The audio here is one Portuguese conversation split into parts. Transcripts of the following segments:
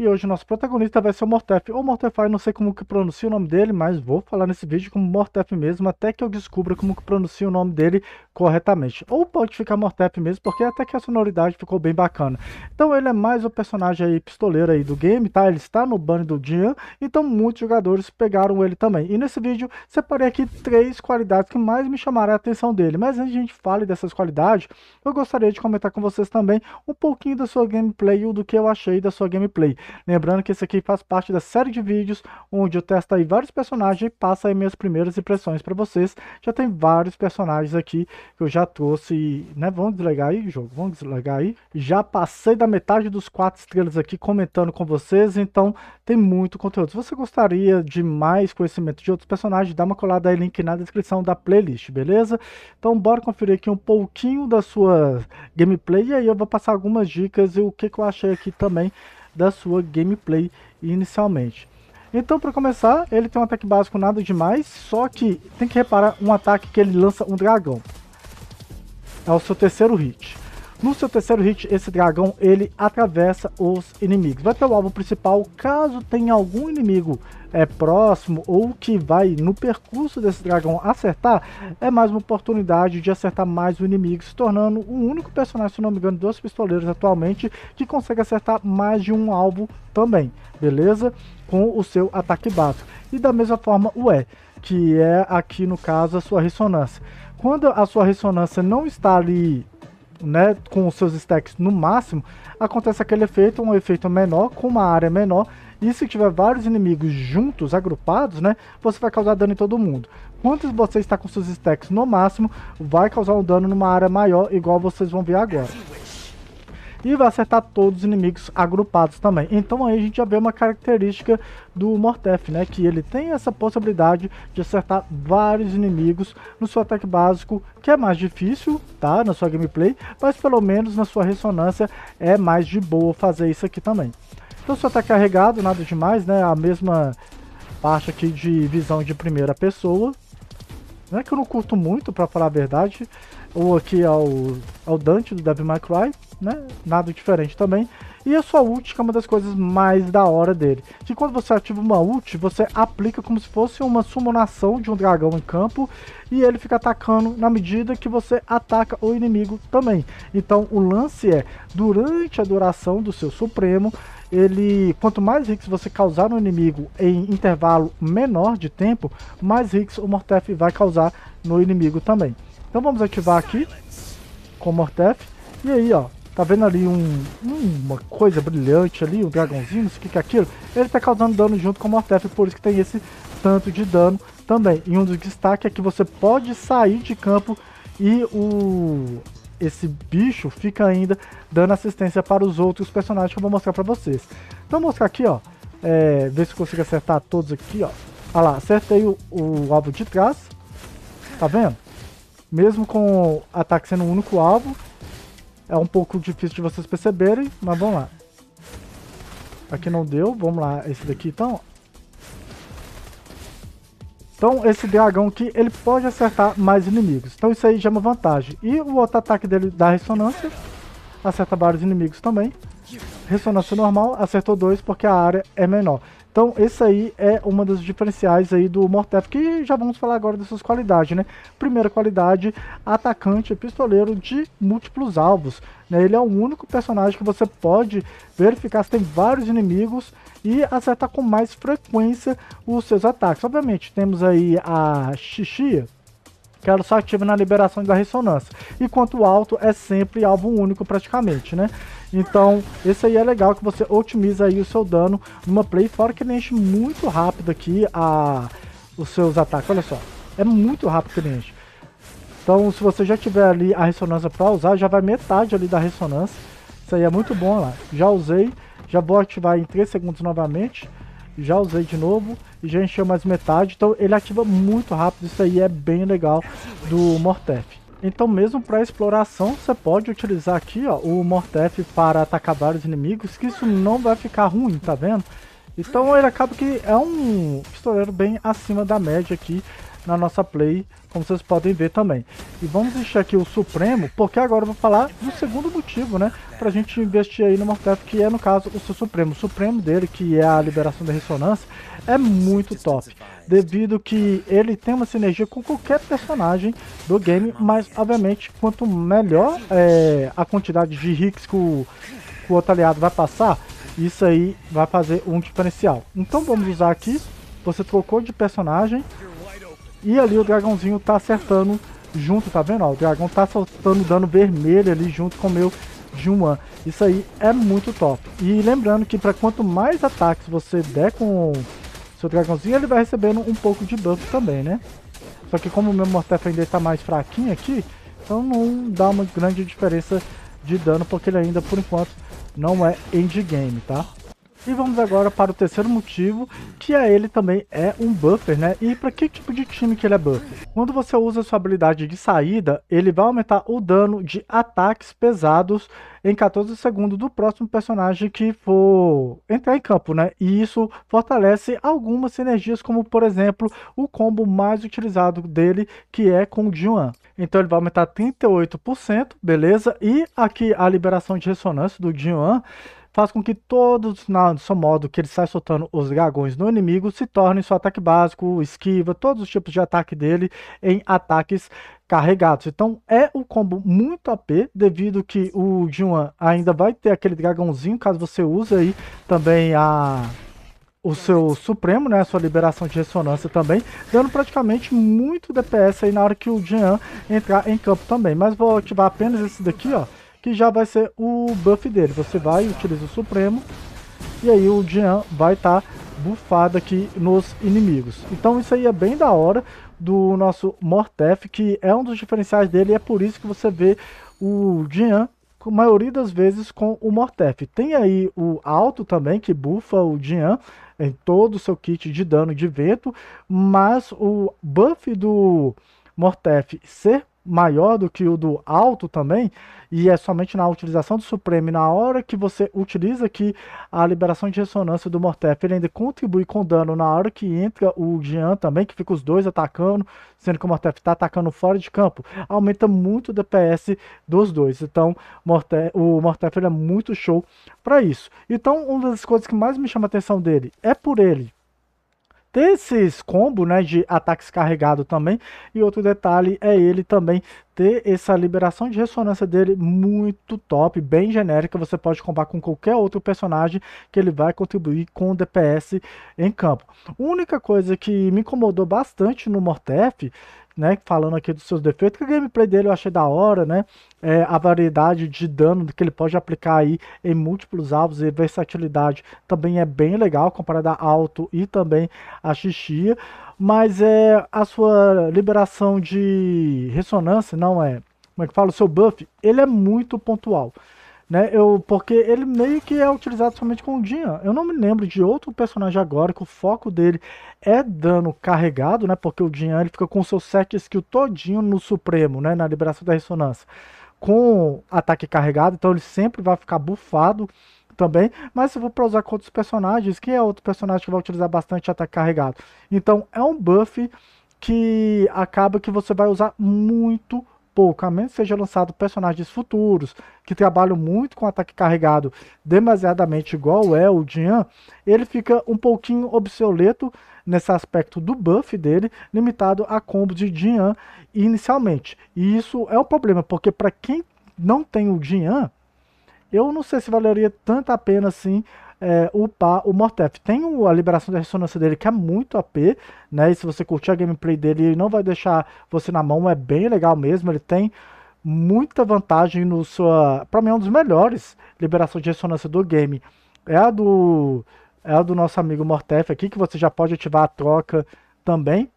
E hoje nosso protagonista vai ser o Mortef, ou Mortefai, não sei como que pronuncia o nome dele, mas vou falar nesse vídeo como Mortef mesmo, até que eu descubra como que pronuncia o nome dele corretamente. Ou pode ficar Mortef mesmo, porque até que a sonoridade ficou bem bacana. Então ele é mais o um personagem aí, pistoleiro aí do game, tá? Ele está no ban do Jean, então muitos jogadores pegaram ele também. E nesse vídeo separei aqui três qualidades que mais me chamaram a atenção dele. Mas antes de a gente fale dessas qualidades, eu gostaria de comentar com vocês também um pouquinho da sua gameplay e do que eu achei da sua gameplay. Lembrando que esse aqui faz parte da série de vídeos onde eu testo aí vários personagens e passo aí minhas primeiras impressões para vocês. Já tem vários personagens aqui que eu já trouxe, né? Vamos desligar aí, o jogo, vamos desligar aí. Já passei da metade dos quatro estrelas aqui comentando com vocês, então tem muito conteúdo. Se você gostaria de mais conhecimento de outros personagens, dá uma colada aí, link na descrição da playlist, beleza? Então bora conferir aqui um pouquinho da sua gameplay e aí eu vou passar algumas dicas e o que, que eu achei aqui também da sua gameplay inicialmente. Então, para começar, ele tem um ataque básico nada demais, só que tem que reparar um ataque que ele lança um dragão. É o seu terceiro hit. No seu terceiro hit, esse dragão, ele atravessa os inimigos. Vai o alvo principal, caso tenha algum inimigo é, próximo ou que vai no percurso desse dragão acertar, é mais uma oportunidade de acertar mais o inimigo, se tornando o único personagem, se não me engano, dos pistoleiros atualmente, que consegue acertar mais de um alvo também, beleza? Com o seu ataque básico. E da mesma forma o E, que é aqui no caso a sua ressonância. Quando a sua ressonância não está ali né, com seus stacks no máximo, acontece aquele efeito, um efeito menor, com uma área menor, e se tiver vários inimigos juntos, agrupados, né, você vai causar dano em todo mundo. Quantos você está com seus stacks no máximo, vai causar um dano numa área maior, igual vocês vão ver agora e vai acertar todos os inimigos agrupados também. Então aí a gente já vê uma característica do Mortef, né? Que ele tem essa possibilidade de acertar vários inimigos no seu ataque básico, que é mais difícil, tá? Na sua gameplay, mas pelo menos na sua ressonância é mais de boa fazer isso aqui também. Então seu ataque carregado, nada demais, né? A mesma parte aqui de visão de primeira pessoa. Não é que eu não curto muito, para falar a verdade ou aqui ao, é ao é Dante do Devil May Cry, né? Nada diferente também. E a sua ult que é uma das coisas mais da hora dele. Que quando você ativa uma ult, você aplica como se fosse uma summonação de um dragão em campo. E ele fica atacando na medida que você ataca o inimigo também. Então o lance é, durante a duração do seu Supremo, ele quanto mais hits você causar no inimigo em intervalo menor de tempo, mais hits o Mortef vai causar no inimigo também. Então vamos ativar aqui com o Mortef. E aí, ó, tá vendo ali um, uma coisa brilhante ali, um dragãozinho, não sei o que que é aquilo. Ele tá causando dano junto com o Mortef, por isso que tem esse tanto de dano também. E um dos destaques é que você pode sair de campo e o esse bicho fica ainda dando assistência para os outros personagens que eu vou mostrar para vocês. Então vou mostrar aqui, ó, é, ver se consigo acertar todos aqui, ó. Olha lá, acertei o, o alvo de trás, tá vendo? mesmo com o ataque sendo o único alvo. É um pouco difícil de vocês perceberem, mas vamos lá. Aqui não deu, vamos lá, esse daqui então. Então esse dragão aqui, ele pode acertar mais inimigos. Então isso aí já é uma vantagem. E o outro ataque dele dá ressonância. Acerta vários inimigos também ressonância normal, acertou 2 porque a área é menor. Então, esse aí é uma dos diferenciais aí do Mortef, que já vamos falar agora das suas qualidades, né? Primeira qualidade, atacante pistoleiro de múltiplos alvos. Né? Ele é o único personagem que você pode verificar se tem vários inimigos e acertar com mais frequência os seus ataques. Obviamente, temos aí a Xixia, que ela só ativa na liberação da ressonância. E quanto alto, é sempre alvo único praticamente, né? Então, esse aí é legal que você otimiza aí o seu dano numa play, fora que ele enche muito rápido aqui a, os seus ataques. Olha só, é muito rápido que ele enche. Então, se você já tiver ali a ressonância para usar, já vai metade ali da ressonância. Isso aí é muito bom lá. Já usei, já vou ativar em 3 segundos novamente. Já usei de novo e já encheu mais metade. Então, ele ativa muito rápido. Isso aí é bem legal do Mortef. Então mesmo para exploração, você pode utilizar aqui ó, o Mortef para atacar vários inimigos, que isso não vai ficar ruim, tá vendo? Então ele acaba que é um pistoleiro bem acima da média aqui na nossa play, como vocês podem ver também. E vamos deixar aqui o Supremo, porque agora eu vou falar do segundo motivo, né? Pra gente investir aí no Mortef, que é no caso o seu Supremo. O Supremo dele, que é a liberação da ressonância, é muito top devido que ele tem uma sinergia com qualquer personagem do game, mas obviamente quanto melhor é, a quantidade de hits que o, que o aliado vai passar, isso aí vai fazer um diferencial. Então vamos usar aqui, você trocou de personagem e ali o dragãozinho tá acertando junto, tá vendo? Ó, o dragão tá soltando dano vermelho ali junto com o meu Juman. Isso aí é muito top. E lembrando que para quanto mais ataques você der com seu dragãozinho, ele vai recebendo um pouco de buff também, né? Só que como o meu Mortef ainda está mais fraquinho aqui, então não dá uma grande diferença de dano, porque ele ainda, por enquanto, não é endgame, tá? E vamos agora para o terceiro motivo, que é ele também é um buffer, né? E para que tipo de time que ele é buffer? Quando você usa sua habilidade de saída, ele vai aumentar o dano de ataques pesados em 14 segundos do próximo personagem que for entrar em campo, né? E isso fortalece algumas sinergias, como por exemplo, o combo mais utilizado dele, que é com o Juan. Então ele vai aumentar 38%, beleza? E aqui a liberação de ressonância do Juan faz com que todos, na seu modo que ele sai soltando os dragões no inimigo, se tornem seu ataque básico, esquiva, todos os tipos de ataque dele em ataques carregados. Então é um combo muito AP, devido que o Juan ainda vai ter aquele dragãozinho, caso você use aí também a o seu Supremo, né, sua liberação de ressonância também, dando praticamente muito DPS aí na hora que o Jean entrar em campo também. Mas vou ativar apenas esse daqui, ó, que já vai ser o buff dele. Você vai, utiliza o Supremo, e aí o Jean vai estar tá bufado aqui nos inimigos. Então isso aí é bem da hora do nosso Mortef, que é um dos diferenciais dele, e é por isso que você vê o Jean a maioria das vezes com o Mortef. Tem aí o Alto também, que bufa o Jean em todo o seu kit de dano de vento, mas o buff do Mortef ser maior do que o do alto também, e é somente na utilização do Supremo, na hora que você utiliza que a liberação de ressonância do Mortef, ele ainda contribui com dano, na hora que entra o Jean também, que fica os dois atacando, sendo que o Mortef está atacando fora de campo, aumenta muito o DPS dos dois, então Mortef, o Mortef ele é muito show para isso. Então, uma das coisas que mais me chama a atenção dele é por ele ter esses combos né, de ataques carregados também. E outro detalhe é ele também ter essa liberação de ressonância dele muito top, bem genérica. Você pode combar com qualquer outro personagem que ele vai contribuir com o DPS em campo. Única coisa que me incomodou bastante no Mortef né? Falando aqui dos seus defeitos, que o gameplay dele eu achei da hora, né? É, a variedade de dano que ele pode aplicar aí em múltiplos alvos e versatilidade também é bem legal comparada a Alto e também a Xixia. Mas é a sua liberação de ressonância, não é? Como é que fala? O seu buff, ele é muito pontual né? Eu, porque ele meio que é utilizado somente com o Jean. Eu não me lembro de outro personagem agora que o foco dele é dano carregado, né? Porque o Jean ele fica com o seu set skill todinho no Supremo, né? Na liberação da ressonância. Com ataque carregado, então ele sempre vai ficar bufado também, mas se for para usar com outros personagens, que é outro personagem que vai utilizar bastante ataque carregado. Então é um buff que acaba que você vai usar muito pouco, a menos que seja lançado personagens futuros que trabalham muito com ataque carregado demasiadamente igual é o Dian, ele fica um pouquinho obsoleto nesse aspecto do buff dele, limitado a combo de Dian inicialmente. E isso é o problema, porque para quem não tem o Dian, eu não sei se valeria tanto a pena assim é, upar o Mortef. Tem a liberação da ressonância dele, que é muito AP, né? E se você curtir a gameplay dele, ele não vai deixar você na mão, é bem legal mesmo. Ele tem muita vantagem no sua. para mim, é um dos melhores liberação de ressonância do game. É a do. É a do nosso amigo Mortef aqui, que você já pode ativar a troca também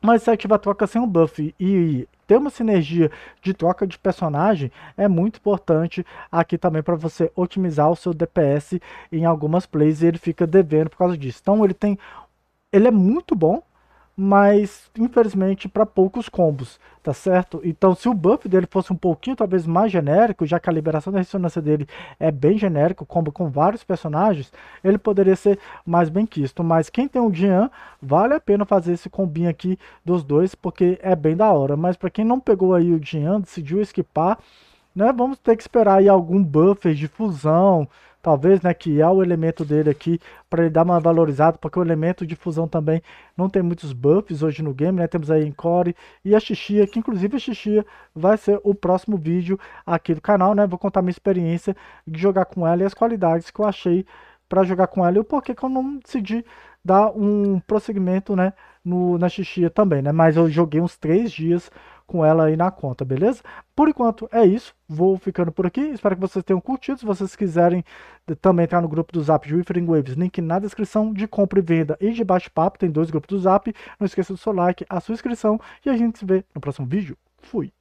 mas se ativar a troca sem um buff e ter uma sinergia de troca de personagem é muito importante aqui também para você otimizar o seu DPS em algumas plays e ele fica devendo por causa disso. Então ele tem ele é muito bom mas infelizmente para poucos combos, tá certo? Então, se o buff dele fosse um pouquinho talvez mais genérico, já que a liberação da ressonância dele é bem genérico, combo com vários personagens, ele poderia ser mais bem quisto. Mas quem tem um Dian, vale a pena fazer esse combinho aqui dos dois, porque é bem da hora. Mas para quem não pegou aí o Dian, decidiu esquipar, né? Vamos ter que esperar aí algum buffer de fusão, talvez, né, que é o elemento dele aqui para ele dar uma valorizada, porque o elemento de fusão também não tem muitos buffs hoje no game, né? Temos aí Encore e a Xixia, que inclusive a Xixia vai ser o próximo vídeo aqui do canal, né? Vou contar minha experiência de jogar com ela e as qualidades que eu achei para jogar com ela e o porquê que eu não decidi dar um prosseguimento, né, no, na Xixia também, né? Mas eu joguei uns três dias com ela aí na conta, beleza? Por enquanto é isso, vou ficando por aqui, espero que vocês tenham curtido, se vocês quiserem eh, também entrar no grupo do Zap de Wifering Waves, link na descrição de compra e venda e de bate-papo, tem dois grupos do Zap, não esqueça do seu like, a sua inscrição e a gente se vê no próximo vídeo, fui!